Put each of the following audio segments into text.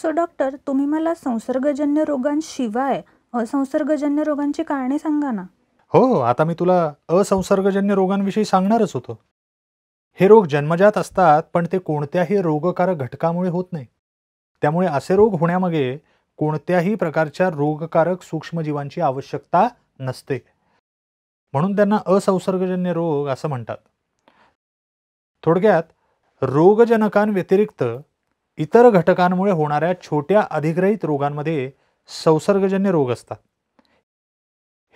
so doctor तुम्ही मला संसर्गजन्य रोगांशिवाय असंसर्गजन्य रोगांची कारणे सांगा ना हो, हो आता मी तुला असंसर्गजन्य रोगांविषयी सांगणारच होतो हे रोग जन्मजात असतात पण ते कोणत्याही रोगकारक घटकामुळे होत नाही त्यामुळे असे रोग होण्यामागे कोणत्याही प्रकारच्या रोगकारक सूक्ष्मजीवांची आवश्यकता नसते म्हणून त्यांना असंसर्गजन्य रोग असं म्हणतात थोडक्यात रोगजनकांव्यतिरिक्त इतर घटकांमुळे होणाऱ्या छोट्या अधिग्रहित रोगांमध्ये संसर्गजन्य रोग असतात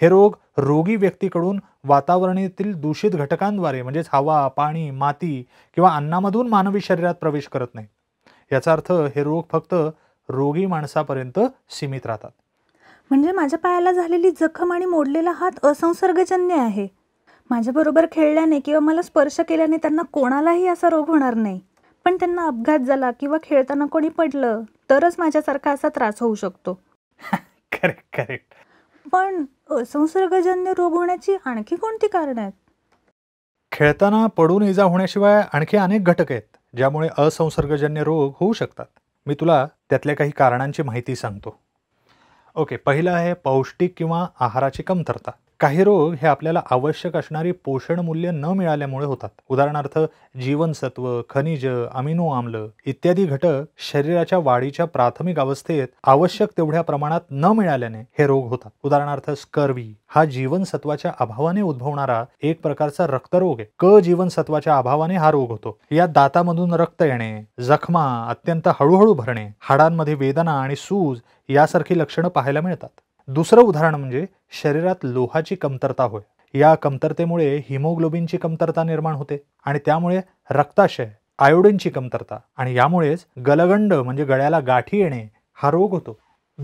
हे रोग रोगी व्यक्तीकडून वातावरणातील दूषित घटकांद्वारे म्हणजेच हवा पाणी माती किंवा अन्नामधून मानवी शरीरात प्रवेश करत नाही याचा अर्थ हे रोग फक्त रोगी माणसापर्यंत सीमित राहतात म्हणजे माझ्या पायाला झालेली जखम आणि मोडलेला हात असंसर्गजन्य आहे माझ्याबरोबर खेळल्याने किंवा मला स्पर्श केल्याने त्यांना कोणालाही असा रोग होणार नाही पण त्यांना अपघात झाला किंवा खेळताना कोणी पडलं तरच माझ्यासारखा असा त्रास होऊ शकतो करेक्ट करेक्ट पण असंसर्गजन्य रोग होण्याची आणखी कोणती कारण आहेत खेळताना पडून इजा होण्याशिवाय आणखी अनेक घटक आहेत ज्यामुळे असंसर्गजन्य रोग होऊ शकतात मी तुला त्यातल्या काही कारणांची माहिती सांगतो ओके पहिलं आहे पौष्टिक किंवा आहाराची कमतरता काही रोग हे आपल्याला आवश्यक असणारी पोषण मूल्य न मिळाल्यामुळे होतात उदाहरणार्थ जीवनसत्व खनिज अमिनो आम्ल इत्यादी घटक शरीराच्या वाढीच्या प्राथमिक अवस्थेत आवश्यक तेवढ्या प्रमाणात न मिळाल्याने हे रोग होतात उदाहरणार्थ स्कर्वी हा जीवनसत्वाच्या अभावाने उद्भवणारा एक प्रकारचा रक्तरोग आहे क जीवनसत्वाच्या अभावाने हा रोग होतो या दातामधून रक्त येणे जखमा अत्यंत हळूहळू भरणे हाडांमध्ये वेदना आणि सूज यासारखी लक्षणं पाहायला मिळतात दुसरं उदाहरण म्हणजे शरीरात लोहाची कमतरता होय या कमतरतेमुळे हिमोग्लोबिनची कमतरता निर्माण होते आणि त्यामुळे रक्ताशय आयोडीनची कमतरता आणि यामुळेच गलगंड म्हणजे गळ्याला गाठी येणे हा रोग होतो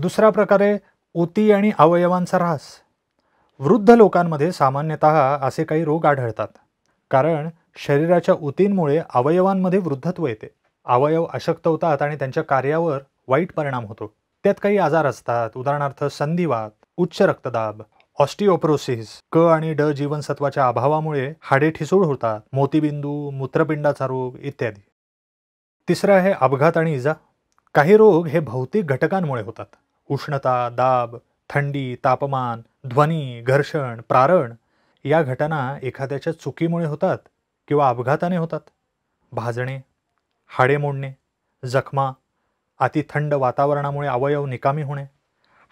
दुसरा प्रकारे ओती आणि अवयवांचा ऱ्हास वृद्ध लोकांमध्ये सामान्यत असे काही रोग आढळतात कारण शरीराच्या ऊतींमुळे अवयवांमध्ये वृद्धत्व येते अवयव अशक्त होतात आणि त्यांच्या कार्यावर वाईट परिणाम होतो त्यात काही आजार असतात उदाहरणार्थ संधिवात उच्च रक्तदाब ऑस्टिओप्रोसिस क आणि ड जीवनसत्वाच्या अभावामुळे हाडे ठिसूळ होतात मोतीबिंदू मूत्रपिंडाचा रोग इत्यादी तिसरं आहे अपघात आणि इजा काही रोग हे भौतिक घटकांमुळे होतात उष्णता दाब थंडी तापमान ध्वनी घर्षण प्रारण या घटना एखाद्याच्या चुकीमुळे होतात किंवा अपघाताने होतात भाजणे हाडे मोडणे जखमा अतिथंड वातावरणामुळे अवयव निकामी होणे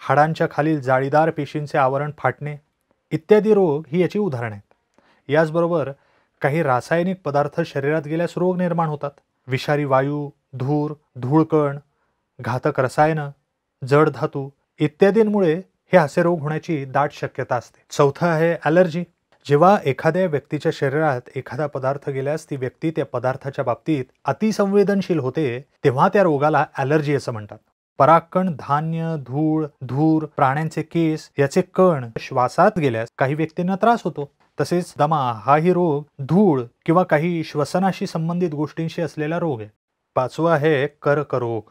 हाडांच्या खालील जाळीदार पेशींचे आवरण फाटणे इत्यादी रोग ही याची उदाहरणे आहेत याचबरोबर काही रासायनिक पदार्थ शरीरात गेल्यास रोग निर्माण होतात विषारी वायू धूर धूळकण घातक रसायनं जड धातू इत्यादींमुळे हे असे रोग होण्याची दाट शक्यता असते चौथं आहे ॲलर्जी जेव्हा एखाद्या व्यक्तीच्या शरीरात एखादा पदार्थ गेल्यास ती व्यक्ती त्या पदार्थाच्या बाबतीत अतिसंवेदनशील होते तेव्हा त्या रोगाला ॲलर्जी असं म्हणतात पराकण धान्य धूळ धूर प्राण्यांचे केस याचे कण श्वासात गेल्यास काही व्यक्तींना त्रास होतो तसेच दमा हाही रोग धूळ किंवा काही श्वसनाशी संबंधित गोष्टींशी असलेला रोग आहे पाचवा आहे कर्करोग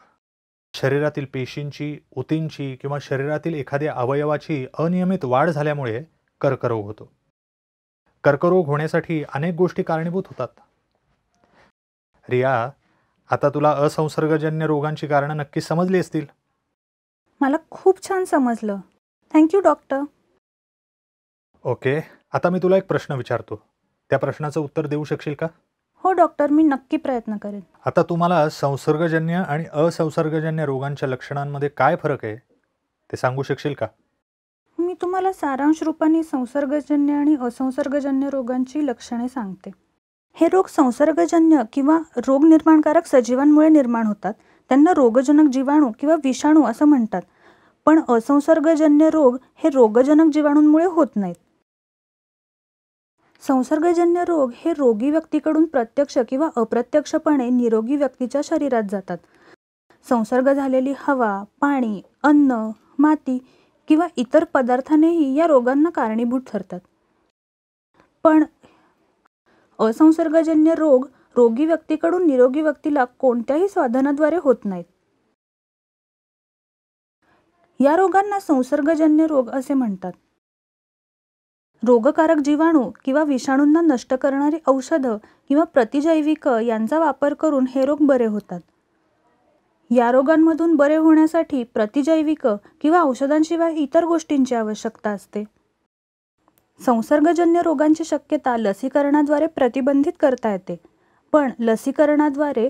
शरीरातील पेशींची ऊतींची किंवा शरीरातील एखाद्या अवयवाची अनियमित वाढ झाल्यामुळे कर्करोग होतो कर्करोग होण्यासाठी अनेक गोष्टी कारणीभूत होतात रिया आता तुला असंसर्गजन्य रोगांची कारणं नक्की समजली असतील मला खूप छान समजलं थँक्यू डॉक्टर ओके आता मी तुला एक प्रश्न विचारतो त्या प्रश्नाचं उत्तर देऊ शकशील का हो डॉक्टर मी नक्की प्रयत्न करेन आता तुम्हाला संसर्गजन्य आणि असंसर्गजन्य रोगांच्या लक्षणांमध्ये काय फरक आहे ते सांगू शकशील का तुम्हाला सारांश रूपाने संसर्गजन्य आणि असंसर्गजन्य रोगांची लक्षणे सांगते हे रोग संसर्गजन्य किंवा रोग निर्माणकारक सजीवांमुळे निर्माण होतात त्यांना रोगजनक जीवाणू किंवा विषाणू असं म्हणतात पण असंसर्गजन्य रोग हे रोगजनक जीवाणूंमुळे होत नाहीत संसर्गजन्य रोग हे रोगी व्यक्तीकडून प्रत्यक्ष किंवा अप्रत्यक्षपणे निरोगी व्यक्तीच्या शरीरात जातात संसर्ग झालेली हवा पाणी अन्न माती किंवा इतर पदार्थानेही या रोगांना कारणीभूत ठरतात पण असंसर्गजन्य रोग रोगी व्यक्तीकडून निरोगी व्यक्तीला कोणत्याही साधनाद्वारे होत नाहीत या रोगांना संसर्गजन्य रोग असे म्हणतात रोगकारक जीवाणू किंवा विषाणूंना नष्ट करणारी औषधं किंवा प्रतिजैविक यांचा वापर करून हे रोग बरे होतात या रोगांमधून बरे होण्यासाठी प्रतिजैविक किंवा औषधांशिवाय इतर गोष्टींची आवश्यकता असते संसर्गजन्य रोगांची शक्यता लसीकरणाद्वारे प्रतिबंधित करता येते पण लसीकरणाद्वारे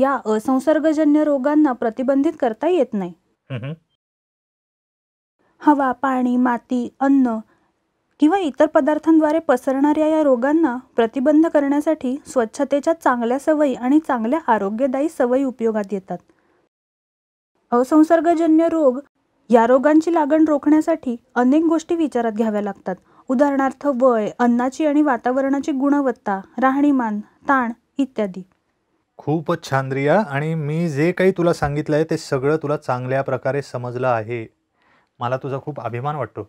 या असंसर्गजन्य रोगांना प्रतिबंधित करता येत नाही हवा पाणी माती अन्न किंवा इतर पदार्थांद्वारे पसरणाऱ्या या रोगांना प्रतिबंध करण्यासाठी स्वच्छतेच्या चांगल्या सवयी आणि चांगल्या आरोग्यदायी सवयी उपयोगात येतात असंसर्गजन्य रोग या रोगांची लागण रोखण्यासाठी अनेक गोष्टी विचारात घ्याव्या लागतात उदाहरणार्थ वय अन्नाची आणि वातावरणाची गुणवत्ता राहणीमान ताण इत्यादी खूपच छान रिया आणि मी जे काही तुला सांगितलं आहे ते सगळं तुला चांगल्या प्रकारे समजलं आहे मला तुझा खूप अभिमान वाटतो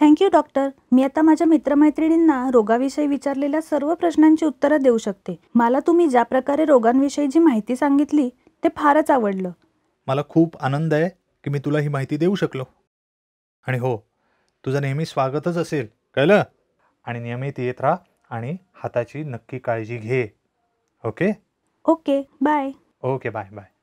थँक्यू डॉक्टर मी आता माझ्या मित्रमैत्रिणींना रोगाविषयी विचारलेल्या सर्व प्रश्नांची उत्तरं देऊ शकते मला तुम्ही ज्या प्रकारे रोगांविषयी जी माहिती सांगितली ते फारच आवडलं मला खूप आनंद आहे की मी तुला ही माहिती देऊ शकलो आणि हो तुझं नेहमी स्वागतच असेल कळलं आणि नियमित येत राहा आणि हाताची नक्की काळजी घे okay okay bye okay bye bye